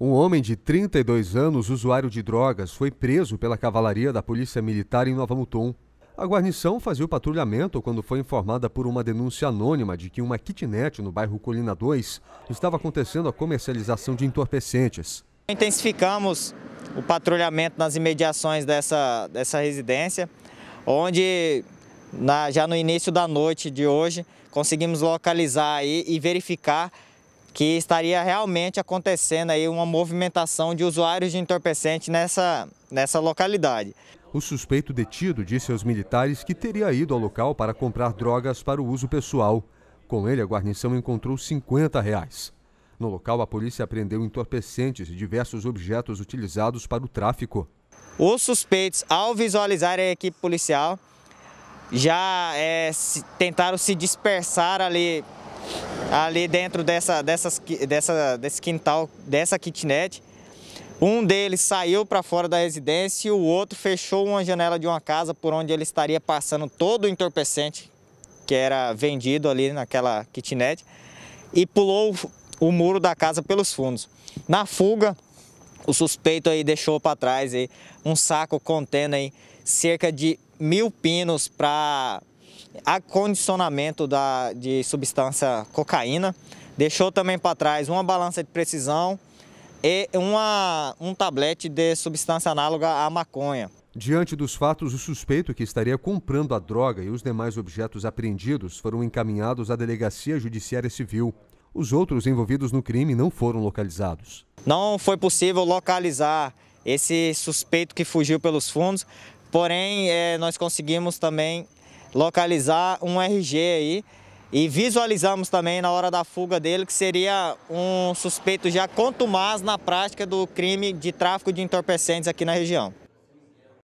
Um homem de 32 anos, usuário de drogas, foi preso pela cavalaria da Polícia Militar em Nova Mutum. A guarnição fazia o patrulhamento quando foi informada por uma denúncia anônima de que uma kitnet no bairro Colina 2 estava acontecendo a comercialização de entorpecentes. Intensificamos o patrulhamento nas imediações dessa, dessa residência, onde na, já no início da noite de hoje conseguimos localizar e verificar que estaria realmente acontecendo aí uma movimentação de usuários de entorpecente nessa, nessa localidade. O suspeito detido disse aos militares que teria ido ao local para comprar drogas para o uso pessoal. Com ele, a guarnição encontrou 50 reais. No local, a polícia apreendeu entorpecentes e diversos objetos utilizados para o tráfico. Os suspeitos, ao visualizar a equipe policial, já é, tentaram se dispersar ali ali dentro dessa, dessas, dessa, desse quintal, dessa kitnet. Um deles saiu para fora da residência e o outro fechou uma janela de uma casa por onde ele estaria passando todo o entorpecente que era vendido ali naquela kitnet e pulou o muro da casa pelos fundos. Na fuga, o suspeito aí deixou para trás aí um saco contendo aí cerca de mil pinos para acondicionamento da, de substância cocaína. Deixou também para trás uma balança de precisão e uma, um tablete de substância análoga à maconha. Diante dos fatos, o suspeito que estaria comprando a droga e os demais objetos apreendidos foram encaminhados à Delegacia Judiciária Civil. Os outros envolvidos no crime não foram localizados. Não foi possível localizar esse suspeito que fugiu pelos fundos, porém é, nós conseguimos também localizar um RG aí e visualizamos também na hora da fuga dele que seria um suspeito já contumaz na prática do crime de tráfico de entorpecentes aqui na região.